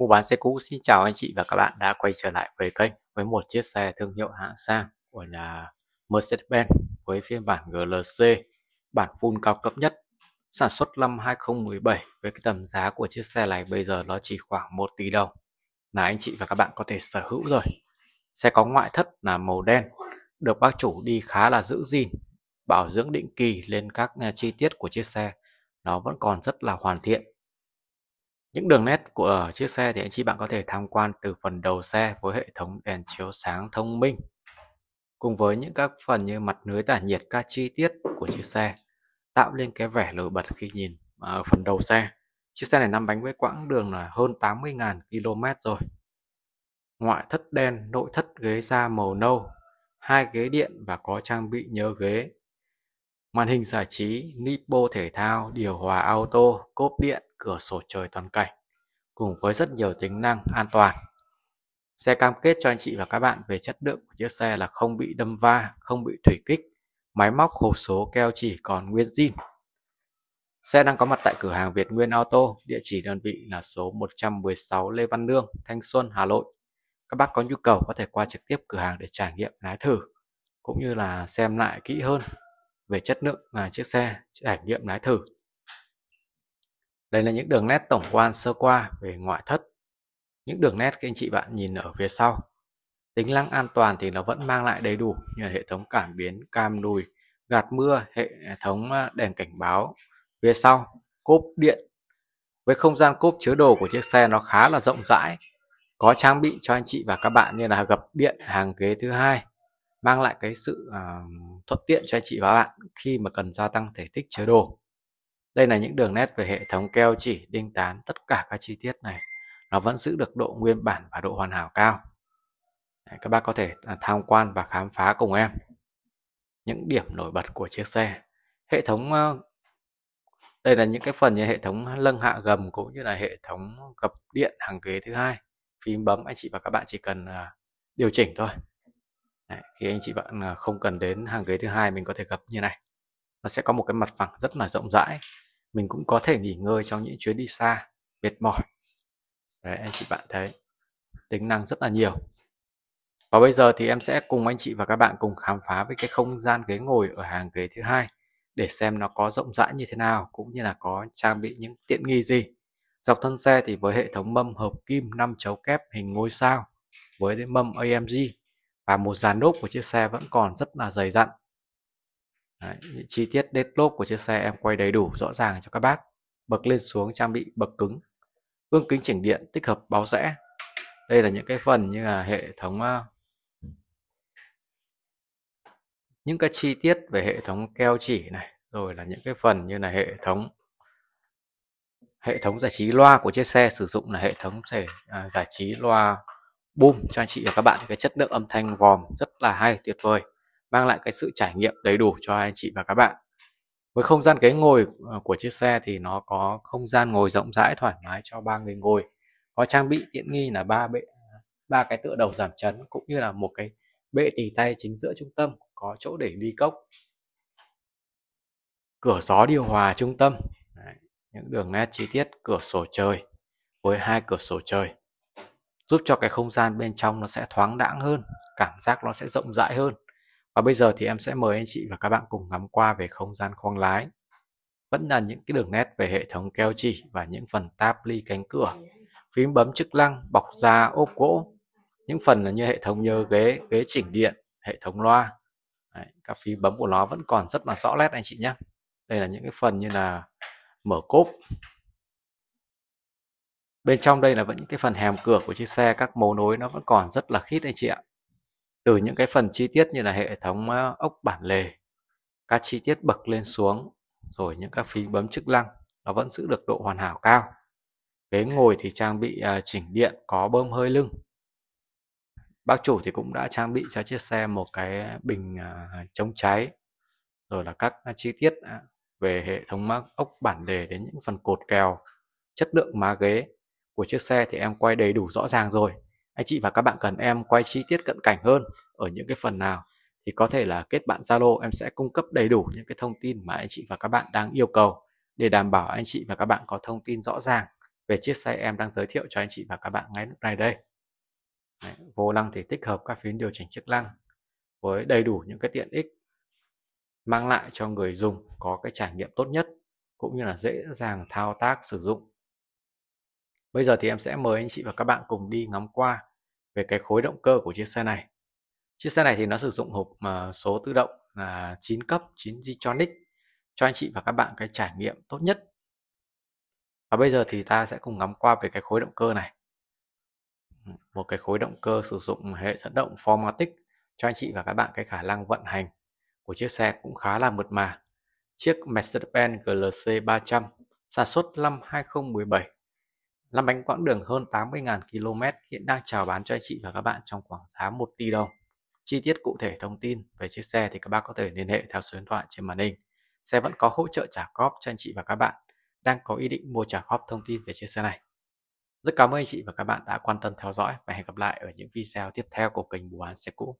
Mua bán xe cũ xin chào anh chị và các bạn đã quay trở lại với kênh với một chiếc xe thương hiệu hạng sang của nhà Mercedes-Benz với phiên bản GLC, bản full cao cấp nhất sản xuất năm 2017 với cái tầm giá của chiếc xe này bây giờ nó chỉ khoảng 1 tỷ đồng là anh chị và các bạn có thể sở hữu rồi. Xe có ngoại thất là màu đen, được bác chủ đi khá là giữ gìn, bảo dưỡng định kỳ lên các à, chi tiết của chiếc xe. Nó vẫn còn rất là hoàn thiện những đường nét của ờ, chiếc xe thì anh chị bạn có thể tham quan từ phần đầu xe với hệ thống đèn chiếu sáng thông minh cùng với những các phần như mặt lưới tản nhiệt các chi tiết của chiếc xe tạo lên cái vẻ nổi bật khi nhìn ở ờ, phần đầu xe. Chiếc xe này năm bánh với quãng đường là hơn 80.000 km rồi. Ngoại thất đen, nội thất ghế da màu nâu, hai ghế điện và có trang bị nhớ ghế. Màn hình giải trí, nipo thể thao, điều hòa auto, cốp điện, cửa sổ trời toàn cảnh cùng với rất nhiều tính năng an toàn. Xe cam kết cho anh chị và các bạn về chất lượng của chiếc xe là không bị đâm va, không bị thủy kích, máy móc hộp số keo chỉ còn nguyên zin. Xe đang có mặt tại cửa hàng Việt Nguyên Auto, địa chỉ đơn vị là số 116 Lê Văn Lương, Thanh Xuân, Hà Nội. Các bác có nhu cầu có thể qua trực tiếp cửa hàng để trải nghiệm lái thử, cũng như là xem lại kỹ hơn về chất lượng và chiếc xe, trải nghiệm lái thử. Đây là những đường nét tổng quan sơ qua về ngoại thất. Những đường nét các anh chị bạn nhìn ở phía sau. Tính năng an toàn thì nó vẫn mang lại đầy đủ như hệ thống cảm biến cam đùi, gạt mưa, hệ thống đèn cảnh báo phía sau, cốp điện. Với không gian cốp chứa đồ của chiếc xe nó khá là rộng rãi, có trang bị cho anh chị và các bạn như là gập điện hàng ghế thứ hai mang lại cái sự uh, thuận tiện cho anh chị và bạn khi mà cần gia tăng thể tích chứa đồ đây là những đường nét về hệ thống keo chỉ, đinh tán, tất cả các chi tiết này nó vẫn giữ được độ nguyên bản và độ hoàn hảo cao. Đấy, các bác có thể à, tham quan và khám phá cùng em những điểm nổi bật của chiếc xe. Hệ thống ờ, đây là những cái phần như hệ thống lưng hạ gầm cũng như là hệ thống gập điện hàng ghế thứ hai. Phím bấm anh chị và các bạn chỉ cần ờ, điều chỉnh thôi. Đấy, khi anh chị bạn ờ, không cần đến hàng ghế thứ hai mình có thể gập như này nó sẽ có một cái mặt phẳng rất là rộng rãi mình cũng có thể nghỉ ngơi trong những chuyến đi xa mệt mỏi đấy anh chị bạn thấy tính năng rất là nhiều và bây giờ thì em sẽ cùng anh chị và các bạn cùng khám phá với cái không gian ghế ngồi ở hàng ghế thứ hai để xem nó có rộng rãi như thế nào cũng như là có trang bị những tiện nghi gì dọc thân xe thì với hệ thống mâm hợp kim 5 chấu kép hình ngôi sao với đến mâm AMG và một dàn đốt của chiếc xe vẫn còn rất là dày dặn Đấy, những chi tiết deadlock của chiếc xe em quay đầy đủ rõ ràng cho các bác bậc lên xuống trang bị bậc cứng gương kính chỉnh điện tích hợp báo rẽ đây là những cái phần như là hệ thống ờ, những cái chi tiết về hệ thống keo chỉ này rồi là những cái phần như là hệ thống hệ thống giải trí loa của chiếc xe sử dụng là hệ thống thể à, giải trí loa boom cho anh chị và các bạn cái chất lượng âm thanh vòm rất là hay tuyệt vời mang lại cái sự trải nghiệm đầy đủ cho anh chị và các bạn với không gian ghế ngồi ờ, của chiếc xe thì nó có không gian ngồi rộng rãi thoải mái cho ba người ngồi có trang bị tiện nghi là ba bệ ba cái tựa đầu giảm chấn cũng như là một cái bệ tì tay chính giữa trung tâm có chỗ để ly cốc cửa gió điều hòa trung tâm Đấy, những đường nét chi tiết cửa sổ trời với hai cửa sổ trời giúp cho cái không gian bên trong nó sẽ thoáng đãng hơn cảm giác nó sẽ rộng rãi hơn và bây giờ thì em sẽ mời anh chị và các bạn cùng ngắm qua về không gian khoang lái. Vẫn là những cái đường nét về hệ thống keo chỉ và những phần táp ly cánh cửa. Phím bấm chức năng, bọc da, ốp gỗ. Những phần là như hệ thống nhớ ghế, ghế chỉnh điện, hệ thống loa. Đấy, các phím bấm của nó vẫn còn rất là rõ nét anh chị nhé. Đây là những cái phần như là mở cốp. Bên trong đây là vẫn những cái phần hèm cửa của chiếc xe, các mấu nối nó vẫn còn rất là khít anh chị ạ từ những cái phần chi tiết như là hệ thống ốc bản lề các chi tiết bậc lên xuống rồi những các phím bấm chức năng nó vẫn giữ được độ hoàn hảo cao ghế ngồi thì trang bị à, chỉnh điện có bơm hơi lưng bác chủ thì cũng đã trang bị cho chiếc xe một cái bình à, chống cháy rồi là các chi tiết à, về hệ thống ốc bản lề đến những phần cột kèo chất lượng má ghế của chiếc xe thì em quay đầy đủ rõ ràng rồi anh chị và các bạn cần em quay chi tiết cận cảnh hơn ở những cái phần nào thì có thể là kết bạn Zalo em sẽ cung cấp đầy đủ những cái thông tin mà anh chị và các bạn đang yêu cầu để đảm bảo anh chị và các bạn có thông tin rõ ràng về chiếc xe em đang giới thiệu cho anh chị và các bạn ngay lúc này đây. Đấy, vô lăng thì tích hợp các phím điều chỉnh chức năng với đầy đủ những cái tiện ích mang lại cho người dùng có cái trải nghiệm tốt nhất cũng như là dễ dàng thao tác sử dụng. Bây giờ thì em sẽ mời anh chị và các bạn cùng đi ngắm qua về cái khối động cơ của chiếc xe này chiếc xe này thì nó sử dụng hộp mà ờ, số tự động là 9 cấp 9 G-tronic cho anh chị và các bạn cái trải nghiệm tốt nhất và bây giờ thì ta sẽ cùng ngắm qua về cái khối động cơ này một cái khối động cơ sử dụng hệ dẫn động Formatic cho anh chị và các bạn cái khả năng vận hành của chiếc xe cũng khá là mượt mà chiếc Mercedes-Benz GLC 300 sản xuất năm 2017 lăn bánh quãng đường hơn 80.000 km hiện đang chào bán cho anh chị và các bạn trong khoảng giá 1 tỷ đồng. Chi tiết cụ thể thông tin về chiếc xe thì các bác có thể liên hệ theo số điện thoại trên màn hình. Xe vẫn có hỗ trợ trả góp cho anh chị và các bạn đang có ý định mua trả góp thông tin về chiếc xe này. Rất cảm ơn anh chị và các bạn đã quan tâm theo dõi và hẹn gặp lại ở những video tiếp theo của kênh Bù bán xe cũ.